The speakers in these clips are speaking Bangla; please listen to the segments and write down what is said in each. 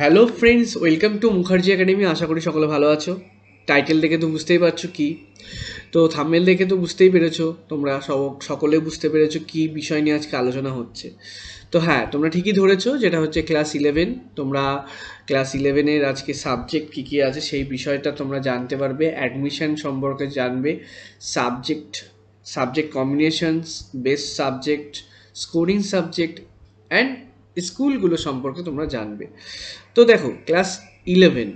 Hello friends welcome to Mukherjee academy আশা করি সকলে ভালো আছো টাইটেল দেখে তো বুঝতেই পারছো কি তো থামেল দেখে তো বুঝতেই পেরেছো তোমরা সব সকলে বুঝতে পেরেছো কি বিষয় নিয়ে আজকে আলোচনা হচ্ছে তো হ্যাঁ তোমরা ঠিকই ধরেছো যেটা হচ্ছে ক্লাস ইলেভেন তোমরা ক্লাস ইলেভেনের আজকে সাবজেক্ট কী কী আছে সেই বিষয়টা তোমরা জানতে পারবে অ্যাডমিশন সম্পর্কে জানবে subject subject combinations best subject scoring subject and স্কুলগুলো সম্পর্কে তোমরা জানবে তো দেখো ক্লাস ইলেভেন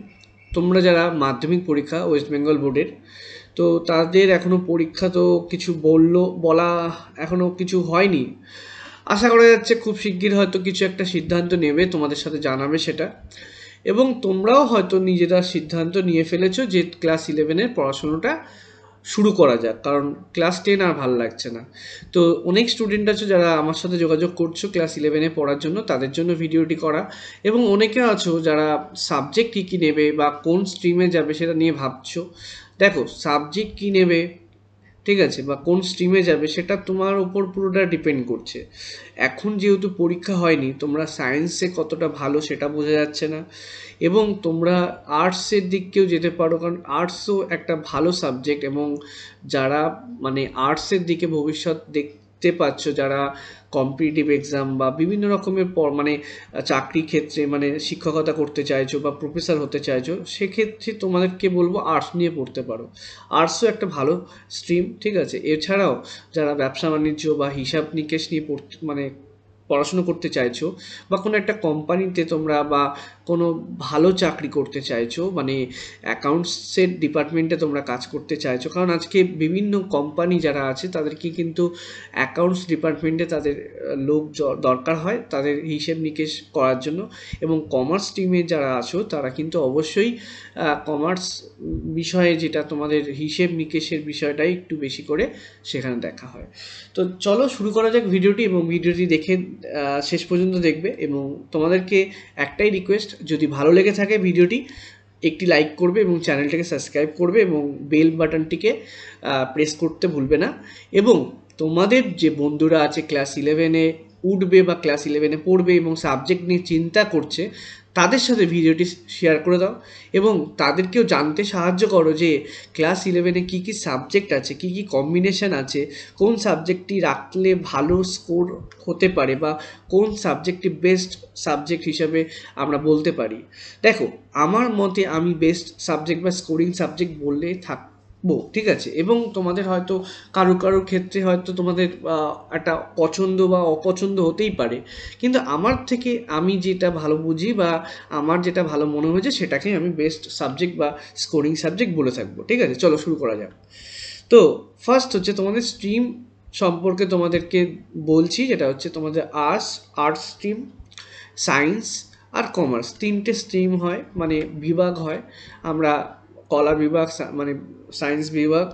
তোমরা যারা মাধ্যমিক পরীক্ষা ওয়েস্ট বেঙ্গল বোর্ডের তো তাদের এখনও পরীক্ষা তো কিছু বলল বলা এখনও কিছু হয়নি আশা করা যাচ্ছে খুব শিগগির হয়তো কিছু একটা সিদ্ধান্ত নেবে তোমাদের সাথে জানাবে সেটা এবং তোমরাও হয়তো নিজেরা সিদ্ধান্ত নিয়ে ফেলেছো যে ক্লাস ইলেভেনের পড়াশুনোটা শুরু করা যাক কারণ ক্লাস টেন আর ভাল লাগছে না তো অনেক স্টুডেন্ট আছো যারা আমার সাথে যোগাযোগ করছো ক্লাস ইলেভেনে পড়ার জন্য তাদের জন্য ভিডিওটি করা এবং অনেকে আছো যারা সাবজেক্ট কী কী নেবে বা কোন স্ট্রিমে যাবে সেটা নিয়ে ভাবছো দেখো সাবজেক্ট কী নেবে ঠিক আছে বা কোন স্ট্রিমে যাবে সেটা তোমার ওপর পুরোটা ডিপেন্ড করছে এখন যেহেতু পরীক্ষা হয়নি তোমরা সায়েন্সে কতটা ভালো সেটা বোঝা যাচ্ছে না এবং তোমরা আর্টসের দিককেও যেতে পারো কারণ আর্টসও একটা ভালো সাবজেক্ট এবং যারা মানে আর্টসের দিকে ভবিষ্যৎ দেখ দেখতে পাচ্ছ যারা কম্পিটিটিভ এক্সাম বা বিভিন্ন রকমের পর মানে চাকরি ক্ষেত্রে মানে শিক্ষকতা করতে চাইছো বা প্রফেসর হতে চাইছো সেক্ষেত্রে তোমাদেরকে বলবো আর্টস নিয়ে পড়তে পারো আর্টসও একটা ভালো স্ট্রিম ঠিক আছে এছাড়াও যারা ব্যবসা বাণিজ্য বা হিসাব নিকেশ নিয়ে পড়তে মানে পড়াশুনো করতে চাইছো বা কোনো একটা কোম্পানিতে তোমরা বা কোনো ভালো চাকরি করতে চাইছো মানে অ্যাকাউন্টসের ডিপার্টমেন্টে তোমরা কাজ করতে চাইছো কারণ আজকে বিভিন্ন কোম্পানি যারা আছে তাদেরকে কিন্তু অ্যাকাউন্টস ডিপার্টমেন্টে তাদের লোক দরকার হয় তাদের হিসেব নিকেশ করার জন্য এবং কমার্স টিমে যারা আছো তারা কিন্তু অবশ্যই কমার্স বিষয়ে যেটা তোমাদের হিসেব নিকেশের বিষয়টাই একটু বেশি করে সেখানে দেখা হয় তো চলো শুরু করা যাক ভিডিওটি এবং ভিডিওটি দেখে শেষ পর্যন্ত দেখবে এবং তোমাদেরকে একটাই রিকোয়েস্ট যদি ভালো লেগে থাকে ভিডিওটি একটি লাইক করবে এবং চ্যানেলটাকে সাবস্ক্রাইব করবে এবং বেল বাটনটিকে প্রেস করতে ভুলবে না এবং তোমাদের যে বন্ধুরা আছে ক্লাস ইলেভেনে উঠবে বা ক্লাস ইলেভেনে পড়বে এবং সাবজেক্ট নিয়ে চিন্তা করছে তাদের সাথে ভিডিওটি শেয়ার করে দাও এবং তাদেরকেও জানতে সাহায্য করো যে ক্লাস ইলেভেনে কী কী সাবজেক্ট আছে কী কী কম্বিনেশান আছে কোন সাবজেক্টটি রাখলে ভালো স্কোর হতে পারে বা কোন সাবজেক্টটি বেস্ট সাবজেক্ট হিসাবে আমরা বলতে পারি দেখো আমার মতে আমি বেস্ট সাবজেক্ট বা স্কোরিং সাবজেক্ট বললে থাক বউ ঠিক আছে এবং তোমাদের হয়তো কারো কারো ক্ষেত্রে হয়তো তোমাদের একটা পছন্দ বা অপছন্দ হতেই পারে কিন্তু আমার থেকে আমি যেটা ভালো বুঝি বা আমার যেটা ভালো মনে হয়েছে সেটাকে আমি বেস্ট সাবজেক্ট বা স্কোরিং সাবজেক্ট বলে থাকবো ঠিক আছে চলো শুরু করা যাক তো ফার্স্ট হচ্ছে তোমাদের স্ট্রিম সম্পর্কে তোমাদেরকে বলছি যেটা হচ্ছে তোমাদের আর্টস আর্টস স্ট্রিম সায়েন্স আর কমার্স তিনটে স্ট্রিম হয় মানে বিভাগ হয় আমরা কলা বিভাগ মানে সায়েন্স বিভাগ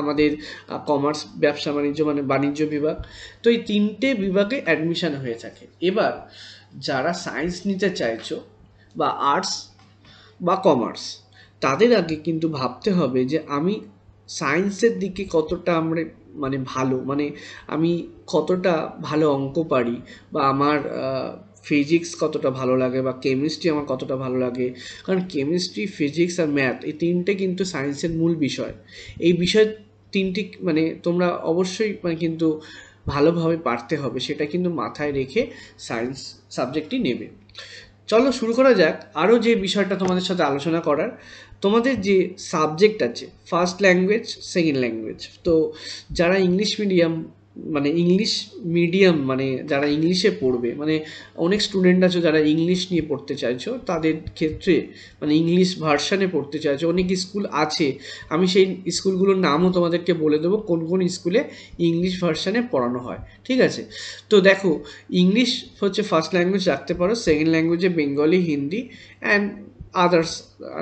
আমাদের কমার্স ব্যবসা বাণিজ্য মানে বাণিজ্য বিভাগ তো এই তিনটে বিভাগে অ্যাডমিশান হয়ে থাকে এবার যারা সায়েন্স নিতে চাইছো বা আর্টস বা কমার্স তাদের আগে কিন্তু ভাবতে হবে যে আমি সায়েন্সের দিকে কতটা আমরা মানে ভালো মানে আমি কতটা ভালো অঙ্ক পারি বা আমার ফিজিক্স কতটা ভালো লাগে বা কেমিস্ট্রি আমার কতটা ভালো লাগে কারণ কেমিস্ট্রি ফিজিক্স আর ম্যাথ এই তিনটে কিন্তু সায়েন্সের মূল বিষয় এই বিষয় তিনটি মানে তোমরা অবশ্যই মানে কিন্তু ভালোভাবে পারতে হবে সেটা কিন্তু মাথায় রেখে সায়েন্স সাবজেক্টটি নেবে চলো শুরু করা যাক আরও যে বিষয়টা তোমাদের সাথে আলোচনা করার তোমাদের যে সাবজেক্ট আছে ফার্স্ট ল্যাঙ্গুয়েজ সেকেন্ড ল্যাঙ্গুয়েজ তো যারা ইংলিশ মিডিয়াম মানে ইংলিশ মিডিয়াম মানে যারা ইংলিশে পড়বে মানে অনেক স্টুডেন্ট আছে যারা ইংলিশ নিয়ে পড়তে চাইছো তাদের ক্ষেত্রে মানে ইংলিশ ভার্সানে পড়তে চাইছো অনেক স্কুল আছে আমি সেই স্কুলগুলোর নামও তোমাদেরকে বলে দেবো কোন কোন স্কুলে ইংলিশ ভার্সানে পড়ানো হয় ঠিক আছে তো দেখো ইংলিশ হচ্ছে ফার্স্ট ল্যাঙ্গুয়েজ রাখতে পারো সেকেন্ড ল্যাঙ্গুয়েজে Bengali Hindi and others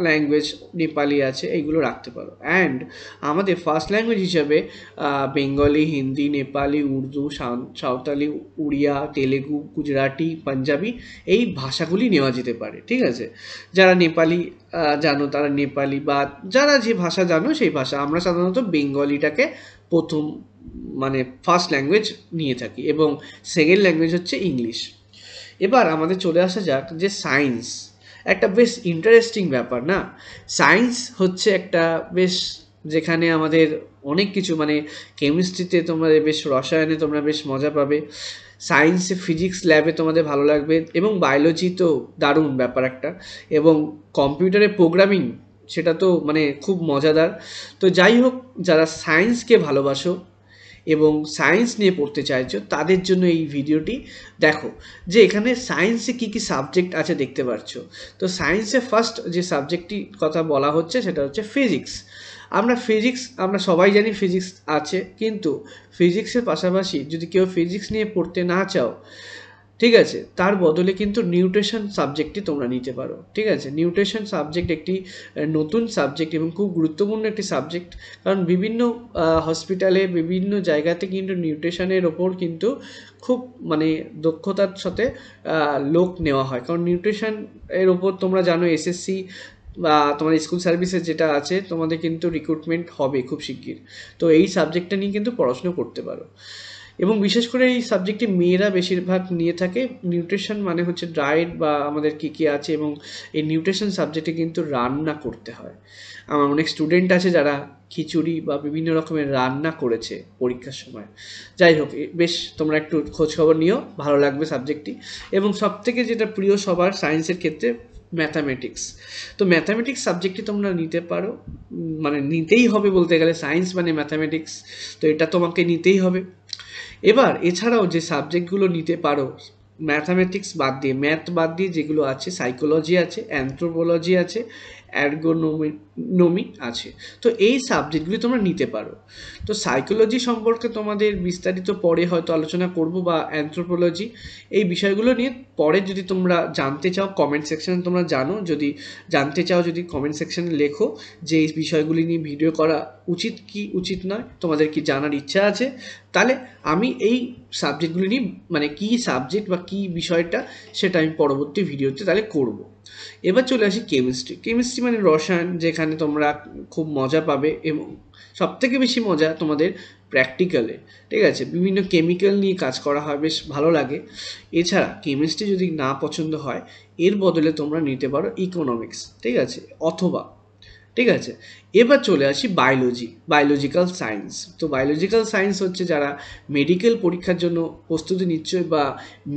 language Nepali আছে এইগুলো রাখতে পারো অ্যান্ড আমাদের ফার্স্ট ল্যাঙ্গুয়েজ হিসাবে বেঙ্গলি হিন্দি নেপালি উর্দু সাঁওতালি উড়িয়া তেলেগু গুজরাটি পাঞ্জাবি এই ভাষাগুলি নেওয়া যেতে পারে ঠিক আছে যারা নেপালি জানো তারা নেপালি বা যারা যে ভাষা জানো সেই ভাষা আমরা সাধারণত বেঙ্গলিটাকে প্রথম মানে ফার্স্ট ল্যাঙ্গুয়েজ নিয়ে থাকি এবং সেকেন্ড ল্যাঙ্গুয়েজ হচ্ছে ইংলিশ এবার আমাদের চলে আসা যাক যে সায়েন্স একটা বেশ ইন্টারেস্টিং ব্যাপার না সায়েন্স হচ্ছে একটা বেশ যেখানে আমাদের অনেক কিছু মানে কেমিস্ট্রিতে তোমাদের বেশ রসায়নে তোমরা বেশ মজা পাবে সায়েন্সে ফিজিক্স ল্যাবে তোমাদের ভালো লাগবে এবং বায়োলজি তো দারুণ ব্যাপার একটা এবং কম্পিউটারে প্রোগ্রামিং সেটা তো মানে খুব মজাদার তো যাই হোক যারা সায়েন্সকে ভালোবাসো এবং সায়েন্স নিয়ে পড়তে চাইছো তাদের জন্য এই ভিডিওটি দেখো যে এখানে সায়েন্সে কি কি সাবজেক্ট আছে দেখতে পাচ্ছ তো সায়েন্সে ফার্স্ট যে সাবজেক্টটি কথা বলা হচ্ছে সেটা হচ্ছে ফিজিক্স আমরা ফিজিক্স আমরা সবাই জানি ফিজিক্স আছে কিন্তু ফিজিক্সের পাশাপাশি যদি কেউ ফিজিক্স নিয়ে পড়তে না চাও ঠিক আছে তার বদলে কিন্তু নিউট্রেশন সাবজেক্টটি তোমরা নিতে পারো ঠিক আছে নিউট্রেশন সাবজেক্ট একটি নতুন সাবজেক্ট এবং খুব গুরুত্বপূর্ণ একটি সাবজেক্ট কারণ বিভিন্ন হসপিটালে বিভিন্ন জায়গাতে কিন্তু নিউট্রেশনের ওপর কিন্তু খুব মানে দক্ষতার সাথে লোক নেওয়া হয় কারণ নিউট্রিশন এর ওপর তোমরা জানো এসএসসি বা তোমার স্কুল সার্ভিসে যেটা আছে তোমাদের কিন্তু রিক্রুটমেন্ট হবে খুব শিগগির তো এই সাবজেক্টটা নিয়ে কিন্তু পড়াশুনো করতে পারো এবং বিশেষ করে এই সাবজেক্টে মেয়েরা বেশিরভাগ নিয়ে থাকে নিউট্রিশন মানে হচ্ছে ডায়েট বা আমাদের কী কী আছে এবং এই নিউট্রিশন সাবজেক্টে কিন্তু রান্না করতে হয় আমার অনেক স্টুডেন্ট আছে যারা খিচুড়ি বা বিভিন্ন রকমের রান্না করেছে পরীক্ষার সময় যাই হোক বেশ তোমরা একটু খোঁজখবর নিও ভালো লাগবে সাবজেক্টটি এবং সব থেকে যেটা প্রিয় সবার সায়েন্সের ক্ষেত্রে ম্যাথামেটিক্স তো ম্যাথামেটিক্স সাবজেক্টটি তোমরা নিতে পারো মানে নিতেই হবে বলতে গেলে সায়েন্স মানে ম্যাথামেটিক্স তো এটা তোমাকে নিতেই হবে এবার এছাড়াও যে সাবজেক্টগুলো নিতে পারো ম্যাথামেটিক্স বাদ দিয়ে ম্যাথ বাদ দিয়ে যেগুলো আছে সাইকোলজি আছে অ্যান্থ্রোপোলজি আছে অ্যাডগোনোমি নমি আছে তো এই সাবজেক্টগুলি তোমরা নিতে পারো তো সাইকোলজি সম্পর্কে তোমাদের বিস্তারিত পরে হয়তো আলোচনা করব বা অ্যান্থ্রোপোলজি এই বিষয়গুলো নিয়ে পরে যদি তোমরা জানতে চাও কমেন্ট সেকশানে তোমরা জানো যদি জানতে চাও যদি কমেন্ট সেকশানে লেখো যে এই বিষয়গুলি নিয়ে ভিডিও করা উচিত কি উচিত নয় তোমাদের কি জানার ইচ্ছা আছে তাহলে আমি এই সাবজেক্টগুলি নিয়ে মানে কি সাবজেক্ট বা কি বিষয়টা সেটা আমি পরবর্তী ভিডিওতে তাহলে করব এবার চলে আসি কেমিস্ট্রি কেমিস্ট্রি মানে রসায়ন যেখানে এখানে তোমরা খুব মজা পাবে এবং সবথেকে বেশি মজা তোমাদের প্র্যাকটিক্যালে ঠিক আছে বিভিন্ন কেমিক্যাল নিয়ে কাজ করা হয় বেশ ভালো লাগে এছাড়া কেমিস্ট্রি যদি না পছন্দ হয় এর বদলে তোমরা নিতে পারো ইকোনমিক্স ঠিক আছে অথবা ঠিক আছে এবার চলে আসি বায়োলজি বায়োলজিক্যাল সায়েন্স তো বায়োলজিক্যাল সায়েন্স হচ্ছে যারা মেডিকেল পরীক্ষার জন্য প্রস্তুতি নিচ্ছে বা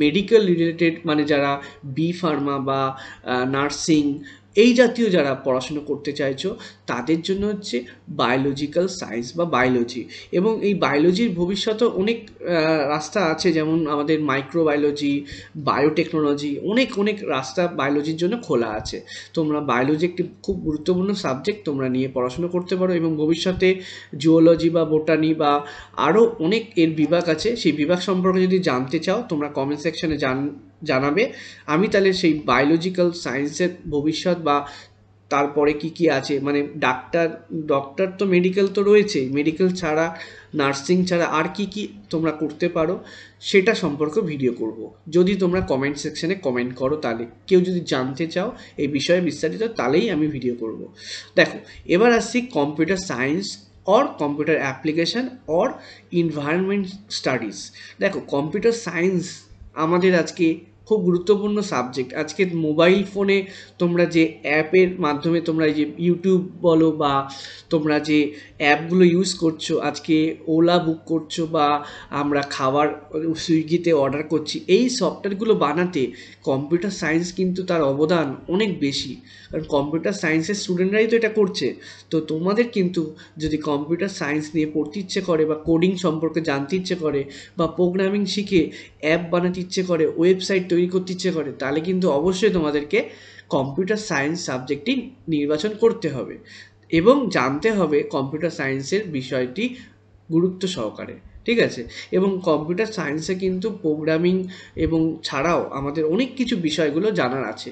মেডিকেল রিলেটেড মানে যারা বি ফার্মা বা নার্সিং এই জাতীয় যারা পড়াশুনো করতে চাইছো তাদের জন্য হচ্ছে বায়োলজিক্যাল সায়েন্স বা বায়োলজি এবং এই বায়োলজির ভবিষ্যতে অনেক রাস্তা আছে যেমন আমাদের মাইক্রোবায়োলজি বায়োটেকনোলজি অনেক অনেক রাস্তা বায়োলজির জন্য খোলা আছে তোমরা বায়োলজি একটি খুব গুরুত্বপূর্ণ সাবজেক্ট তোমরা নিয়ে পড়াশুনো করতে পারো এবং ভবিষ্যতে জুওলজি বা বোটানি বা আরও অনেক এর বিভাগ আছে সেই বিভাগ সম্পর্কে যদি জানতে চাও তোমরা কমেন্ট সেকশানে জান জানাবে আমি তাহলে সেই বায়োলজিক্যাল সায়েন্সের ভবিষ্যৎ বা তারপরে কি কি আছে মানে ডাক্তার ডক্টর তো মেডিকেল তো রয়েছেই মেডিকেল ছাড়া নার্সিং ছাড়া আর কি কি তোমরা করতে পারো সেটা সম্পর্কে ভিডিও করব। যদি তোমরা কমেন্ট সেকশানে কমেন্ট করো তাহলে কেউ যদি জানতে চাও এই বিষয়ে বিস্তারিত তাহলেই আমি ভিডিও করব। দেখো এবার আসছি computer science or computer application or environment studies দেখো কম্পিউটার সায়েন্স আমাদের আজকে খুব গুরুত্বপূর্ণ সাবজেক্ট আজকে মোবাইল ফোনে তোমরা যে অ্যাপের মাধ্যমে তোমরা যে ইউটিউব বলো বা তোমরা যে অ্যাপগুলো ইউজ করছো আজকে ওলা বুক করছো বা আমরা খাবার সুইগিতে অর্ডার করছি এই সফটওয়্যারগুলো বানাতে কম্পিউটার সায়েন্স কিন্তু তার অবদান অনেক বেশি কারণ কম্পিউটার সায়েন্সের স্টুডেন্টরাই তো এটা করছে তো তোমাদের কিন্তু যদি কম্পিউটার সায়েন্স নিয়ে পড়তে ইচ্ছে করে বা কোডিং সম্পর্কে জানতে ইচ্ছে করে বা প্রোগ্রামিং শিখে অ্যাপ বানাতে ইচ্ছে করে ওয়েবসাইট তৈরি করতে ইচ্ছে করে তাহলে কিন্তু অবশ্যই তোমাদেরকে কম্পিউটার সায়েন্স সাবজেক্টটি নির্বাচন করতে হবে এবং জানতে হবে কম্পিউটার সায়েন্সের বিষয়টি গুরুত্ব সহকারে ঠিক আছে এবং কম্পিউটার সায়েন্সে কিন্তু প্রোগ্রামিং এবং ছাড়াও আমাদের অনেক কিছু বিষয়গুলো জানার আছে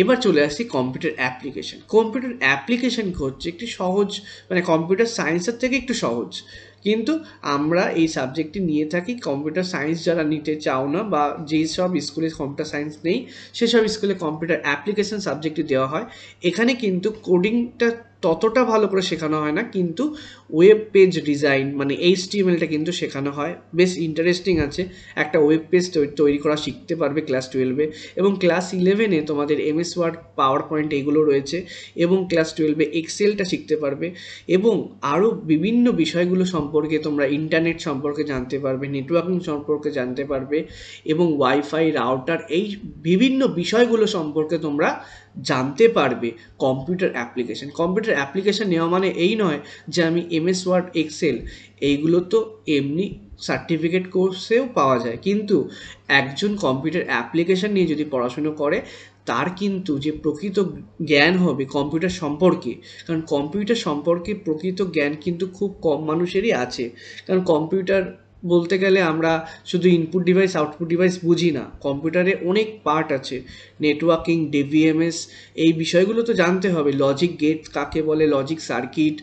এবার চলে আসি কম্পিউটার অ্যাপ্লিকেশন কম্পিউটার অ্যাপ্লিকেশন হচ্ছে একটি সহজ মানে কম্পিউটার সায়েন্সের থেকে একটু সহজ কিন্তু আমরা এই সাবজেক্টটি নিয়ে থাকি কম্পিউটার সায়েন্স যারা নিতে চাও না বা যেই সব স্কুলে কম্পিউটার সায়েন্স নেই সেসব স্কুলে কম্পিউটার অ্যাপ্লিকেশান সাবজেক্টটি দেওয়া হয় এখানে কিন্তু কোডিংটা ততটা ভালো করে শেখানো হয় না কিন্তু ওয়েব পেজ ডিজাইন মানে এইচ টিএমএলটা কিন্তু শেখানো হয় বেশ ইন্টারেস্টিং আছে একটা ওয়েব পেজ তৈরি করা শিখতে পারবে ক্লাস টুয়েলভে এবং ক্লাস ইলেভেনে তোমাদের এমএস ওয়ার্ড পাওয়ার পয়েন্ট এগুলো রয়েছে এবং ক্লাস টুয়েলভে এক্সেলটা শিখতে পারবে এবং আরও বিভিন্ন বিষয়গুলো সম্পর্কে তোমরা ইন্টারনেট সম্পর্কে জানতে পারবে নেটওয়ার্কিং সম্পর্কে জানতে পারবে এবং ওয়াইফাই রাউটার এই বিভিন্ন বিষয়গুলো সম্পর্কে তোমরা জানতে পারবে কম্পিউটার অ্যাপ্লিকেশান কম্পিউটার অ্যাপ্লিকেশান নেওয়া মানে এই নয় যে আমি এমএস ওয়ার্ড এক্সেল এইগুলো তো এমনি সার্টিফিকেট কোর্সেও পাওয়া যায় কিন্তু একজন কম্পিউটার অ্যাপ্লিকেশান নিয়ে যদি পড়াশুনো করে তার কিন্তু যে প্রকৃত জ্ঞান হবে কম্পিউটার সম্পর্কে কারণ কম্পিউটার সম্পর্কে প্রকৃত জ্ঞান কিন্তু খুব কম মানুষেরই আছে কারণ কম্পিউটার বলতে গেলে আমরা শুধু ইনপুট ডিভাইস আউটপুট ডিভাইস বুঝি না কম্পিউটারে অনেক পার্ট আছে নেটওয়ার্কিং ডিভিএমএস এই বিষয়গুলো তো জানতে হবে লজিক গেট কাকে বলে লজিক সার্কিট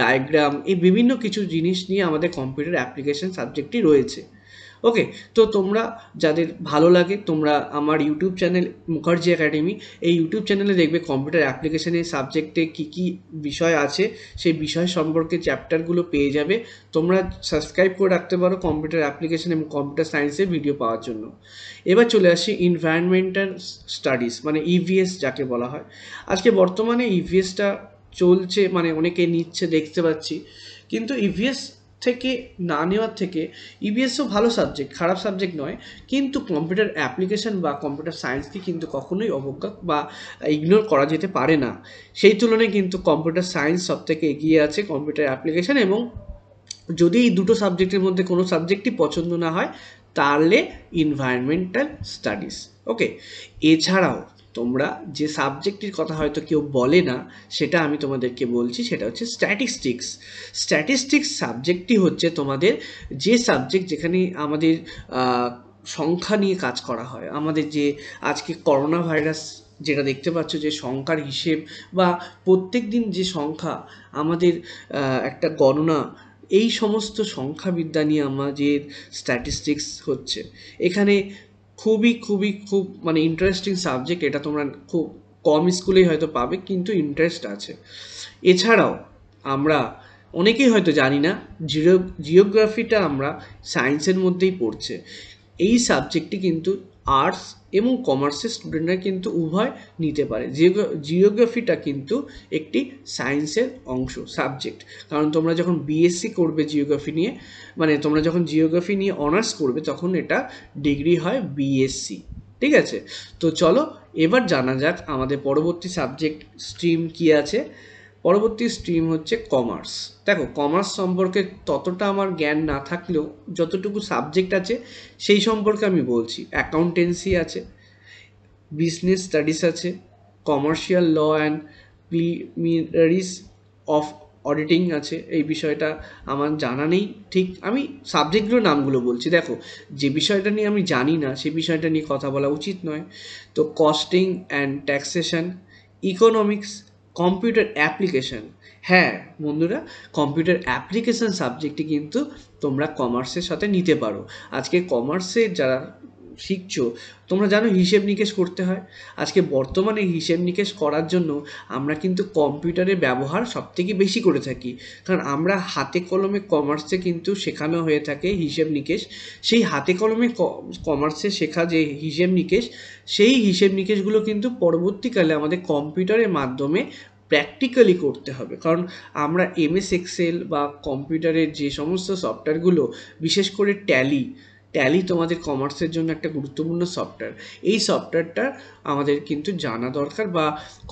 ডায়াগ্রাম এই বিভিন্ন কিছু জিনিস নিয়ে আমাদের কম্পিউটার অ্যাপ্লিকেশন সাবজেক্টটি রয়েছে ওকে তো তোমরা যাদের ভালো লাগে তোমরা আমার ইউটিউব চ্যানেল মুখার্জি একাডেমি এই ইউটিউব চ্যানেলে দেখবে কম্পিউটার অ্যাপ্লিকেশানের সাবজেক্টে কী কী বিষয় আছে সেই বিষয় সম্পর্কে চ্যাপ্টারগুলো পেয়ে যাবে তোমরা সাবস্ক্রাইব করে রাখতে পারো কম্পিউটার অ্যাপ্লিকেশান এবং কম্পিউটার সায়েন্সে ভিডিও পাওয়ার জন্য এবার চলে আসি ইনভায়রনমেন্টাল স্টাডিজ মানে ইভিএস e যাকে বলা হয় আজকে বর্তমানে ইভিএসটা e চলছে মানে অনেকে নিচ্ছে দেখতে পাচ্ছি কিন্তু ইভিএস e থেকে না নেওয়ার থেকে ইবিএসও e ভালো সাবজেক্ট খারাপ সাবজেক্ট নয় কিন্তু কম্পিউটার অ্যাপ্লিকেশান বা কম্পিউটার সায়েন্সকে কিন্তু কখনোই অবজ্ঞা বা ইগনোর করা যেতে পারে না সেই তুলনায় কিন্তু কম্পিউটার সায়েন্স সবথেকে এগিয়ে আছে কম্পিউটার অ্যাপ্লিকেশান এবং যদি এই দুটো সাবজেক্টের মধ্যে কোনো সাবজেক্টই পছন্দ না হয় তাহলে ইনভায়রনমেন্টাল স্টাডিজ ওকে এছাড়াও তোমরা যে সাবজেক্টটির কথা হয়তো কেউ বলে না সেটা আমি তোমাদেরকে বলছি সেটা হচ্ছে স্ট্যাটিস্টিক্স স্ট্যাটিস্টিক্স সাবজেক্টটি হচ্ছে তোমাদের যে সাবজেক্ট যেখানে আমাদের সংখ্যা নিয়ে কাজ করা হয় আমাদের যে আজকে করোনা ভাইরাস যেটা দেখতে পাচ্ছ যে সংখ্যার হিসেব বা প্রত্যেক দিন যে সংখ্যা আমাদের একটা গণনা এই সমস্ত সংখ্যাবিদ্যা নিয়ে আমাদের স্ট্যাটিস্টিক্স হচ্ছে এখানে খুবই খুবই খুব মানে ইন্টারেস্টিং সাবজেক্ট এটা তোমরা খুব কম স্কুলেই হয়তো পাবে কিন্তু ইন্টারেস্ট আছে এছাড়াও আমরা অনেকেই হয়তো জানি না জিও জিওগ্রাফিটা আমরা সায়েন্সের মধ্যেই পড়ছে এই সাবজেক্টটি কিন্তু আর্টস এবং কমার্সের স্টুডেন্টরা কিন্তু উভয় নিতে পারে জিওগ্রাফিটা কিন্তু একটি সায়েন্সের অংশ সাবজেক্ট কারণ তোমরা যখন বিএসসি করবে জিওগ্রাফি নিয়ে মানে তোমরা যখন জিওগ্রাফি নিয়ে অনার্স করবে তখন এটা ডিগ্রি হয় বিএসসি ঠিক আছে তো চলো এবার জানা যাক আমাদের পরবর্তী সাবজেক্ট স্ট্রিম কি আছে পরবর্তী স্ট্রিম হচ্ছে কমার্স দেখো কমার্স সম্পর্কে ততটা আমার জ্ঞান না থাকলেও যতটুকু সাবজেক্ট আছে সেই সম্পর্কে আমি বলছি অ্যাকাউন্টেন্সি আছে বিজনেস স্টাডিস আছে commercial law and preliminaries of auditing আছে এই বিষয়টা আমার জানা নেই ঠিক আমি সাবজেক্টগুলো নামগুলো বলছি দেখো যে বিষয়টা নিয়ে আমি জানি না সেই বিষয়টা নিয়ে কথা বলা উচিত নয় তো costing and taxation economics computer application হ্যাঁ বন্ধুরা কম্পিউটার অ্যাপ্লিকেশান সাবজেক্টটি কিন্তু তোমরা কমার্সের সাথে নিতে পারো আজকে কমার্সের যারা শিখছো তোমরা জানো হিসেব নিকেশ করতে হয় আজকে বর্তমানে হিসেব নিকেশ করার জন্য আমরা কিন্তু কম্পিউটারের ব্যবহার সবথেকে বেশি করে থাকি কারণ আমরা হাতে কলমে কমার্সে কিন্তু শেখানো হয়ে থাকে হিসেব নিকেশ সেই হাতে কলমে কমার্সে শেখা যে হিসেব নিকেশ সেই হিসেব নিকেশগুলো কিন্তু পরবর্তীকালে আমাদের কম্পিউটারের মাধ্যমে প্র্যাকটিক্যালি করতে হবে কারণ আমরা এমএস এক্সেল বা কম্পিউটারের যে সমস্ত সফটওয়্যারগুলো বিশেষ করে ট্যালি ট্যালি তোমাদের কমার্সের জন্য একটা গুরুত্বপূর্ণ সফটওয়্যার এই সফটওয়্যারটা আমাদের কিন্তু জানা দরকার বা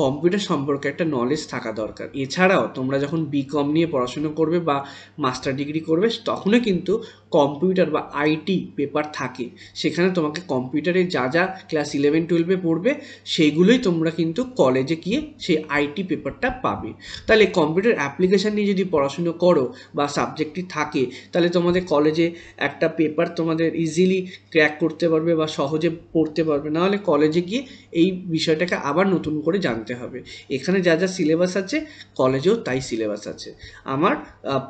কম্পিউটার সম্পর্কে একটা নলেজ থাকা দরকার এছাড়াও তোমরা যখন বিকম নিয়ে পড়াশুনো করবে বা মাস্টার ডিগ্রি করবে তখনও কিন্তু কম্পিউটার বা আইটি পেপার থাকে সেখানে তোমাকে কম্পিউটারে যা যা ক্লাস ইলেভেন টুয়েলভে পড়বে সেইগুলোই তোমরা কিন্তু কলেজে গিয়ে সেই আইটি পেপারটা পাবে তাহলে কম্পিউটার অ্যাপ্লিকেশান নিয়ে যদি পড়াশুনো করো বা সাবজেক্টটি থাকে তাহলে তোমাদের কলেজে একটা পেপার তোমাদের ইজিলি ক্র্যাক করতে পারবে বা সহজে পড়তে পারবে নাহলে কলেজে গিয়ে এই বিষয়টাকে আবার নতুন করে জানতে হবে এখানে যা যা সিলেবাস আছে কলেজেও তাই সিলেবাস আছে আমার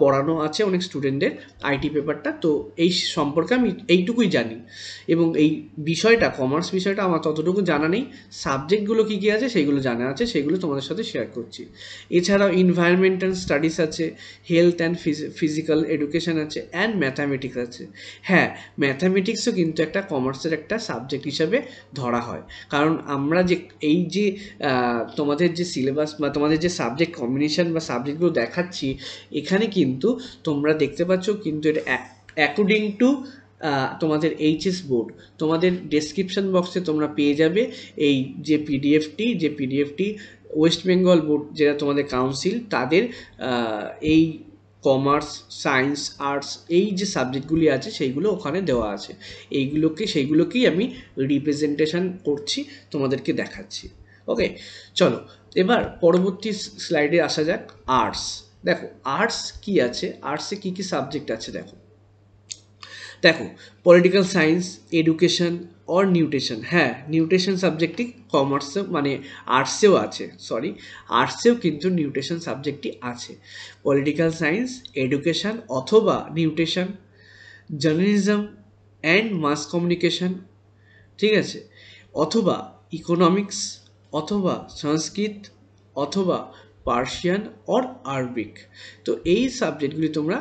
পড়ানো আছে অনেক স্টুডেন্টদের আইটি পেপারটা তো এই সম্পর্কে আমি এইটুকুই জানি এবং এই বিষয়টা কমার্স বিষয়টা আমার ততটুকু জানা নেই সাবজেক্টগুলো কী কী আছে সেগুলো জানা আছে সেগুলো তোমাদের সাথে শেয়ার করছি এছাড়াও ইনভায়রনমেন্টাল স্টাডিজ আছে হেলথ অ্যান্ড ফিজিক্যাল এডুকেশন আছে অ্যান্ড ম্যাথামেটিক্স আছে হ্যাঁ ম্যাথামেটিক্সও কিন্তু একটা কমার্সের একটা সাবজেক্ট হিসাবে ধরা হয় কারণ আমরা যে এই যে তোমাদের যে সিলেবাস বা তোমাদের যে সাবজেক্ট কম্বিনেশন বা সাবজেক্টগুলো দেখাচ্ছি এখানে কিন্তু তোমরা দেখতে পাচ্ছ কিন্তু এটা অ্যাকর্ডিং টু তোমাদের এইচএস বোর্ড তোমাদের ডেসক্রিপশন বক্সে তোমরা পেয়ে যাবে এই যে পিডিএফটি যে পিডিএফটি ওয়েস্ট বেঙ্গল বোর্ড যেটা তোমাদের কাউন্সিল তাদের এই কমার্স সায়েন্স আর্টস এই যে সাবজেক্টগুলি আছে সেইগুলো ওখানে দেওয়া আছে এইগুলোকে সেইগুলোকেই আমি রিপ্রেজেন্টেশন করছি তোমাদেরকে দেখাচ্ছি ওকে চলো এবার পরবর্তী স্লাইডে আসা যাক আর্টস দেখো আর্টস কি আছে আর্টসে কি কি সাবজেক্ট আছে দেখো দেখো political science education or nutrition হ্যাঁ নিউটেশন সাবজেক্টটি কমার্সেও মানে আর্টসেও আছে সরি আর্টসেও কিন্তু নিউটেশন সাবজেক্টটি আছে পলিটিক্যাল সায়েন্স এডুকেশান অথবা nutrition journalism and mass communication ঠিক আছে অথবা ইকোনমিক্স অথবা সংস্কৃত অথবা পার্সিয়ান অর আরবিক তো এই সাবজেক্টগুলি তোমরা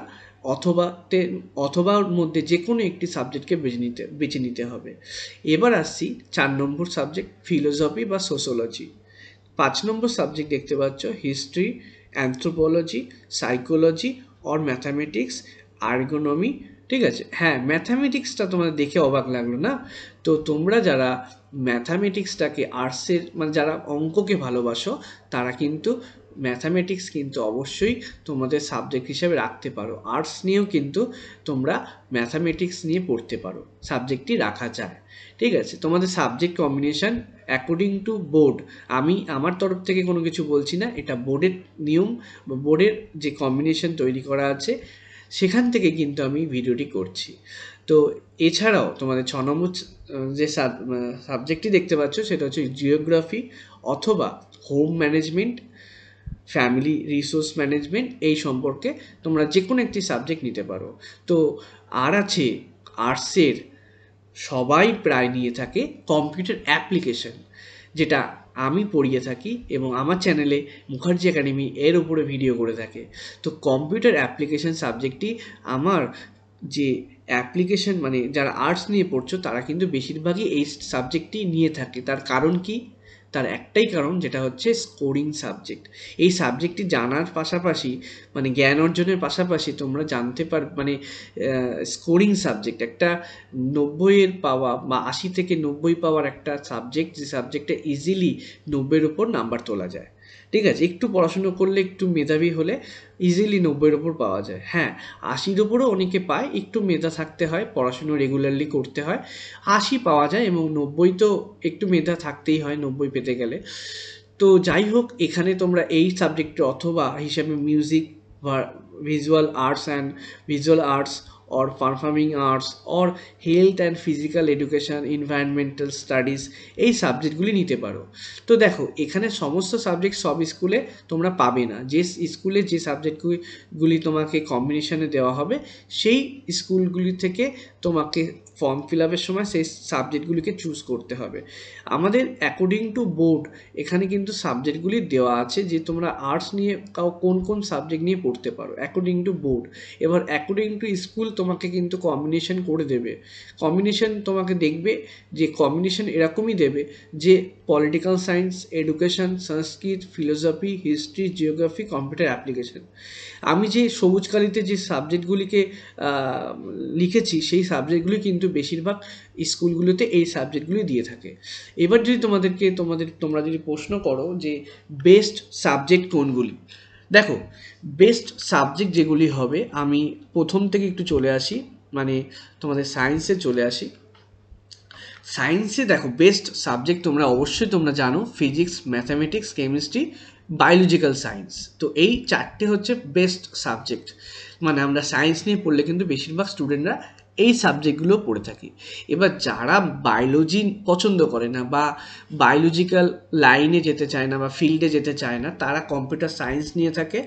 অথবা তে অথবার মধ্যে যে কোনো একটি সাবজেক্টকে বেছে নিতে বেছে নিতে হবে এবার আসছি চার নম্বর সাবজেক্ট ফিলোসফি বা সোশ্যোলজি পাঁচ নম্বর সাবজেক্ট দেখতে পাচ্ছ history anthropology psychology or mathematics আর্গোনমি ঠিক আছে হ্যাঁ ম্যাথামেটিক্সটা তোমাদের দেখে অবাক লাগলো না তো তোমরা যারা ম্যাথামেটিক্সটাকে আর্টসের মানে যারা অঙ্ককে ভালোবাসো তারা কিন্তু ম্যাথামেটিক্স কিন্তু অবশ্যই তোমাদের সাবজেক্ট হিসেবে রাখতে পারো আর্টস নিয়েও কিন্তু তোমরা ম্যাথামেটিক্স নিয়ে পড়তে পারো সাবজেক্টটি রাখা যায় ঠিক আছে তোমাদের subject combination according to board আমি আমার তরফ থেকে কোনো কিছু বলছি না এটা বোর্ডের নিয়ম বা বোর্ডের যে কম্বিনেশান তৈরি করা আছে সেখান থেকে কিন্তু আমি ভিডিওটি করছি তো এছাড়াও তোমাদের ছ নম্বর যে সাবজেক্টটি দেখতে পাচ্ছ সেটা হচ্ছে জিওগ্রাফি অথবা home management family resource management এই সম্পর্কে তোমরা যে কোনো একটি সাবজেক্ট নিতে পারো তো আর আছে আর্টসের সবাই প্রায় নিয়ে থাকে কম্পিউটার অ্যাপ্লিকেশন যেটা আমি পড়িয়ে থাকি এবং আমার চ্যানেলে মুখার্জি একাডেমি এর উপরে ভিডিও করে থাকে তো কম্পিউটার অ্যাপ্লিকেশন সাবজেক্টটি আমার যে অ্যাপ্লিকেশন মানে যারা আর্টস নিয়ে পড়ছো তারা কিন্তু বেশিরভাগই এই সাবজেক্টটি নিয়ে থাকে তার কারণ কি তার একটাই কারণ যেটা হচ্ছে স্কোরিং সাবজেক্ট এই সাবজেক্টটি জানার পাশাপাশি মানে জ্ঞান অর্জনের পাশাপাশি তোমরা জানতে পার মানে স্কোরিং সাবজেক্ট একটা নব্বইয়ের পাওয়া বা আশি থেকে নব্বই পাওয়ার একটা সাবজেক্ট যে সাবজেক্টে ইজিলি নব্বইয়ের উপর নাম্বার তোলা যায় ঠিক আছে একটু পড়াশুনো করলে একটু মেধাবী হলে ইজিলি নব্বইয়ের ওপর পাওয়া যায় হ্যাঁ আশির ওপরও অনেকে পায় একটু মেধা থাকতে হয় পড়াশুনো রেগুলারলি করতে হয় আশি পাওয়া যায় এবং নব্বই তো একটু মেধা থাকতেই হয় নব্বই পেতে গেলে তো যাই হোক এখানে তোমরা এই সাবজেক্টে অথবা হিসাবে মিউজিক বা visual arts and visual arts or performing arts or health and physical education environmental studies এই সাবজেক্টগুলি নিতে পারো তো দেখো এখানে সমস্ত সাবজেক্ট সব স্কুলে তোমরা পাবে না যে স্কুলে যে সাবজেক্টগুলি তোমাকে কম্বিনেশনে দেওয়া হবে সেই স্কুলগুলি থেকে তোমাকে ফর্ম ফিল আপের সময় সেই সাবজেক্টগুলিকে চুজ করতে হবে আমাদের অ্যাকর্ডিং টু বোর্ড এখানে কিন্তু সাবজেক্টগুলি দেওয়া আছে যে তোমরা আর্টস নিয়ে কাউ কোন কোন সাবজেক্ট নিয়ে পড়তে পারো অ্যাকর্ডিং টু বোর্ড এবার অ্যাকর্ডিং টু স্কুল তোমাকে কিন্তু কম্বিনেশন করে দেবে কম্বিনেশন তোমাকে দেখবে যে কম্বিনেশন এরকমই দেবে যে political science education Sanskrit philosophy history geography computer application আমি যে সবুজকালিতে যে সাবজেক্টগুলিকে লিখেছি সেই সাবজেক্টগুলি কিন্তু বেশিরভাগ স্কুলগুলোতে এই সাবজেক্টগুলি দিয়ে থাকে এবার যদি তোমাদেরকে তোমাদের তোমরা যদি প্রশ্ন করো যে বেস্ট সাবজেক্ট কোনগুলি দেখো বেস্ট সাবজেক্ট যেগুলি হবে আমি প্রথম থেকে একটু চলে আসি মানে তোমাদের সায়েন্সে চলে আসি সায়েন্সে দেখো বেস্ট সাবজেক্ট তোমরা অবশ্যই তোমরা জানো physics mathematics chemistry biological science তো এই চারটে হচ্ছে বেস্ট সাবজেক্ট মানে আমরা সায়েন্স নিয়ে পড়লে কিন্তু বেশিরভাগ স্টুডেন্টরা এই সাবজেক্টগুলো পড়ে থাকি এবার যারা বায়োলজি পছন্দ করে না বা বায়োলজিক্যাল লাইনে যেতে চায় না বা ফিল্ডে যেতে চায় না তারা কম্পিউটার সায়েন্স নিয়ে থাকে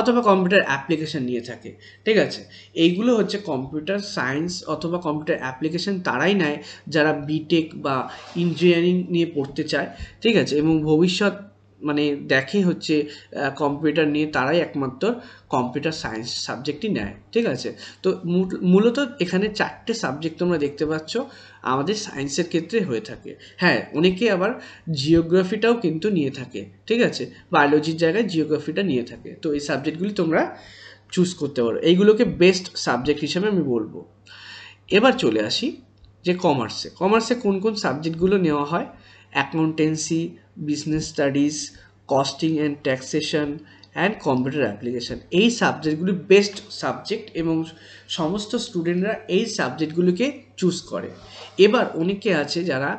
অথবা কম্পিউটার অ্যাপ্লিকেশান নিয়ে থাকে ঠিক আছে এইগুলো হচ্ছে কম্পিউটার সায়েন্স অথবা কম্পিউটার অ্যাপ্লিকেশান তারাই নেয় যারা বিটেক বা ইঞ্জিনিয়ারিং নিয়ে পড়তে চায় ঠিক আছে এবং ভবিষ্যৎ মানে দেখে হচ্ছে কম্পিউটার নিয়ে তারাই একমাত্র কম্পিউটার সায়েন্স সাবজেক্টই নেয় ঠিক আছে তো মূলত এখানে চারটে সাবজেক্ট তোমরা দেখতে পাচ্ছ আমাদের সায়েন্সের ক্ষেত্রে হয়ে থাকে হ্যাঁ অনেকে আবার জিওগ্রাফিটাও কিন্তু নিয়ে থাকে ঠিক আছে বায়োলজির জায়গায় জিওগ্রাফিটা নিয়ে থাকে তো এই সাবজেক্টগুলি তোমরা চুজ করতে পারো এইগুলোকে বেস্ট সাবজেক্ট হিসেবে আমি বলবো এবার চলে আসি যে কমার্সে কমার্সে কোন কোন সাবজেক্টগুলো নেওয়া হয় accountancy business studies costing and taxation and computer application এই সাবজেক্টগুলি বেস্ট সাবজেক্ট এবং সমস্ত স্টুডেন্টরা এই সাবজেক্টগুলিকে চুজ করে এবার অনেকে আছে যারা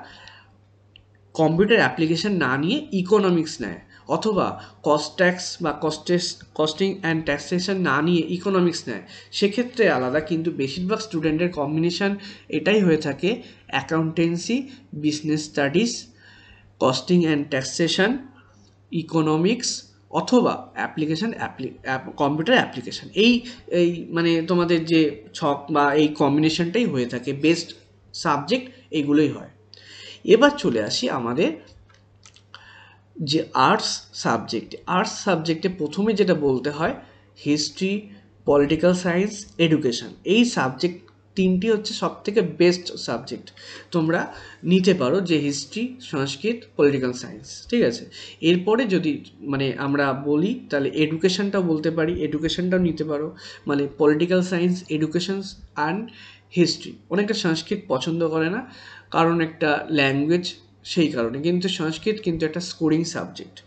কম্পিউটার অ্যাপ্লিকেশান না নিয়ে ইকোনমিক্স নেয় অথবা কস্ট ট্যাক্স বা কস্টেস কস্টিং অ্যান্ড ট্যাক্সেশন না নিয়ে ইকোনমিক্স নেয় সেক্ষেত্রে আলাদা কিন্তু বেশিরভাগ স্টুডেন্টের কম্বিনেশান এটাই হয়ে থাকে accountancy business studies costing and taxation economics অথবা অ্যাপ্লিকেশান কম্পিউটার অ্যাপ্লিকেশান এই এই মানে তোমাদের যে ছক বা এই কম্বিনেশনটাই হয়ে থাকে বেস্ট সাবজেক্ট এইগুলোই হয় এবার চলে আসি আমাদের যে আর্টস সাবজেক্টে আর্টস সাবজেক্টে প্রথমে যেটা বলতে হয় হিস্ট্রি পলিটিক্যাল সায়েন্স এডুকেশান এই সাবজেক্ট তিনটি হচ্ছে সব থেকে বেস্ট সাবজেক্ট তোমরা নিতে পারো যে হিস্ট্রি সংস্কৃত পলিটিক্যাল সায়েন্স ঠিক আছে এরপরে যদি মানে আমরা বলি তাহলে এডুকেশানটাও বলতে পারি এডুকেশানটাও নিতে পারো মানে political science education and history অনেকটা সংস্কৃত পছন্দ করে না কারণ একটা ল্যাঙ্গুয়েজ সেই কারণে কিন্তু সংস্কৃত কিন্তু একটা স্কোরিং সাবজেক্ট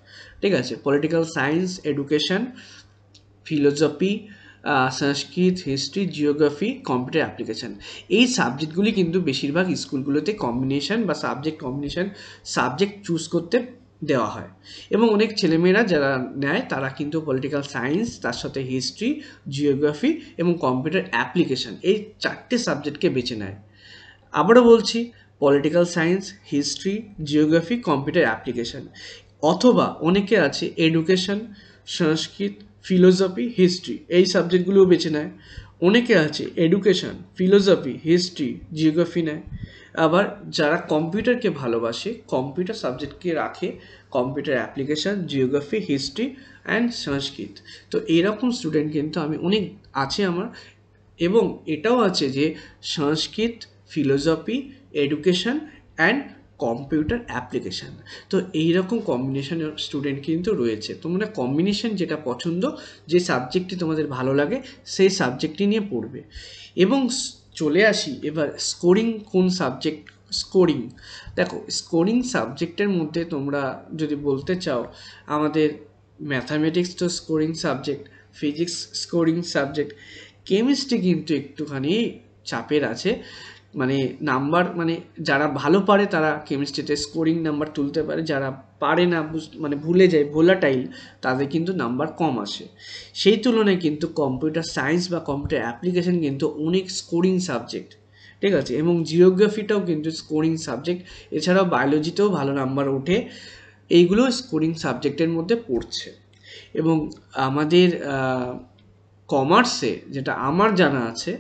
ঠিক আছে political science education philosophy Sanskrit history geography computer application এই সাবজেক্টগুলি কিন্তু বেশিরভাগ স্কুলগুলোতে কম্বিনেশান বা সাবজেক্ট কম্বিনেশান সাবজেক্ট চুজ করতে দেওয়া হয় এবং অনেক ছেলেমেয়েরা যারা নেয় তারা কিন্তু পলিটিক্যাল সায়েন্স তার সাথে হিস্ট্রি জিওগ্রাফি এবং কম্পিউটার অ্যাপ্লিকেশান এই চারটে সাবজেক্টকে বেছে নেয় আবারও বলছি political science history geography computer application অথবা অনেকে আছে এডুকেশন সংস্কৃত ফিলোসফি হিস্ট্রি এই সাবজেক্টগুলোও বেছে নেয় অনেকে আছে এডুকেশান ফিলোসফি হিস্ট্রি জিওগ্রাফি নেয় আবার যারা কম্পিউটারকে ভালোবাসে কম্পিউটার সাবজেক্টকে রাখে computer application geography history and Sanskrit তো এইরকম স্টুডেন্ট কিন্তু আমি অনেক আছে আমার এবং এটাও আছে যে Sanskrit philosophy education and computer application তো এই রকম কম্বিনেশানের স্টুডেন্ট কিন্তু রয়েছে তোমরা কম্বিনেশান যেটা পছন্দ যে সাবজেক্টটি তোমাদের ভালো লাগে সেই সাবজেক্টটি নিয়ে পড়বে এবং চলে আসি এবার স্কোরিং কোন সাবজেক্ট স্কোরিং দেখো স্কোরিং সাবজেক্টের মধ্যে তোমরা যদি বলতে চাও আমাদের ম্যাথামেটিক্স তো scoring subject physics scoring subject chemistry কিন্তু একটুখানি চাপের আছে মানে নাম্বার মানে যারা ভালো পারে তারা কেমিস্ট্রিতে স্কোরিং নাম্বার তুলতে পারে যারা পারে না মানে ভুলে যায় ভোলাটাইল তাদের কিন্তু নাম্বার কম আসে সেই তুলনায় কিন্তু কম্পিউটার সায়েন্স বা কম্পিউটার অ্যাপ্লিকেশন কিন্তু অনেক স্কোরিং সাবজেক্ট ঠিক আছে এবং জিওগ্রাফিটাও কিন্তু স্কোরিং সাবজেক্ট এছাড়াও বায়োলজিতেও ভালো নাম্বার ওঠে এইগুলো স্কোরিং সাবজেক্টের মধ্যে পড়ছে এবং আমাদের কমার্সে যেটা আমার জানা আছে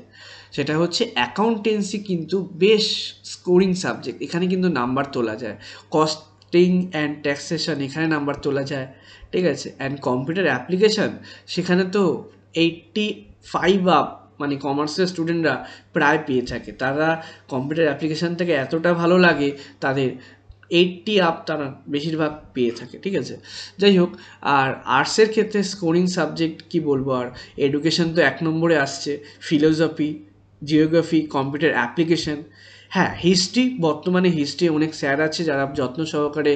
সেটা হচ্ছে অ্যাকাউন্টেন্সি কিন্তু বেশ স্কোরিং সাবজেক্ট এখানে কিন্তু নাম্বার তোলা যায় কস্টিং অ্যান্ড ট্যাক্সেশন এখানে নাম্বার তোলা যায় ঠিক আছে অ্যান্ড কম্পিউটার অ্যাপ্লিকেশান সেখানে তো এইটটি ফাইভ আপ মানে কমার্সের স্টুডেন্টরা প্রায় পেয়ে থাকে তারা কম্পিউটার অ্যাপ্লিকেশান থেকে এতটা ভালো লাগে তাদের এইটটি আপ তারা বেশিরভাগ পেয়ে থাকে ঠিক আছে যাই হোক আর আর্টসের ক্ষেত্রে স্কোরিং সাবজেক্ট কি বলবো আর এডুকেশন তো এক নম্বরে আসছে ফিলোজফি জিওগ্রাফি কম্পিউটার অ্যাপ্লিকেশন হ্যাঁ হিস্ট্রি বর্তমানে হিস্ট্রি অনেক স্যার আছে যারা যত্ন সহকারে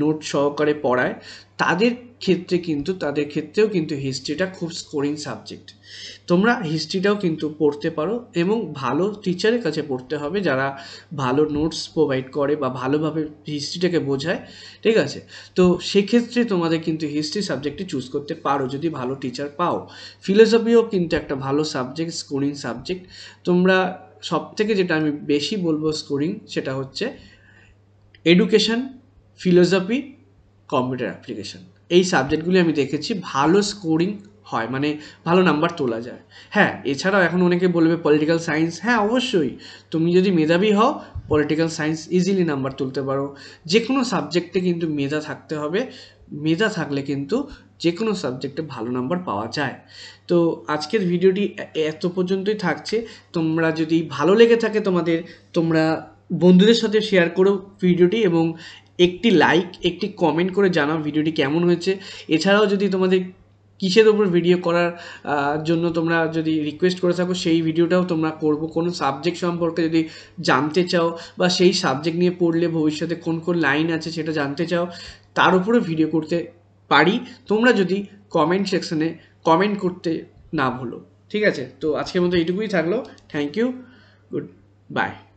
নোট সহকারে পড়ায় তাদের ক্ষেত্রে কিন্তু তাদের ক্ষেত্রেও কিন্তু হিস্ট্রিটা খুব স্কোরিং সাবজেক্ট তোমরা হিস্ট্রিটাও কিন্তু পড়তে পারো এবং ভালো টিচারের কাছে পড়তে হবে যারা ভালো নোটস প্রোভাইড করে বা ভালোভাবে হিস্ট্রিটাকে বোঝায় ঠিক আছে তো সেক্ষেত্রে তোমাদের কিন্তু হিস্ট্রি সাবজেক্টটি চুজ করতে পারো যদি ভালো টিচার পাও ফিলোসফিও কিন্তু একটা ভালো সাবজেক্ট স্কোরিং সাবজেক্ট তোমরা সব থেকে যেটা আমি বেশি বলবো স্কোরিং সেটা হচ্ছে এডুকেশন ফিলোসফি কম্পিউটার অ্যাপ্লিকেশন এই সাবজেক্টগুলি আমি দেখেছি ভালো স্কোরিং হয় মানে ভালো নাম্বার তোলা যায় হ্যাঁ এছাড়াও এখন অনেকে বলবে পলিটিক্যাল সায়েন্স হ্যাঁ অবশ্যই তুমি যদি মেধাবী হও পলিটিক্যাল সায়েন্স ইজিলি নাম্বার তুলতে পারো যে কোনো সাবজেক্টে কিন্তু মেধা থাকতে হবে মেধা থাকলে কিন্তু যে কোনো সাবজেক্টে ভালো নাম্বার পাওয়া যায় তো আজকের ভিডিওটি এত পর্যন্তই থাকছে তোমরা যদি ভালো লেগে থাকে তোমাদের তোমরা বন্ধুদের সাথে শেয়ার করো ভিডিওটি এবং একটি লাইক একটি কমেন্ট করে জানাও ভিডিওটি কেমন হয়েছে এছাড়াও যদি তোমাদের কিসের ওপর ভিডিও করার জন্য তোমরা যদি রিকোয়েস্ট করে থাকো সেই ভিডিওটাও তোমরা করবো কোনো সাবজেক্ট সম্পর্কে যদি জানতে চাও বা সেই সাবজেক্ট নিয়ে পড়লে ভবিষ্যতে কোন কোন লাইন আছে সেটা জানতে চাও তার উপরে ভিডিও করতে পারি তোমরা যদি কমেন্ট সেকশনে কমেন্ট করতে না ভুলো ঠিক আছে তো আজকের মতো এইটুকুই থাকলো থ্যাংক ইউ গুড বাই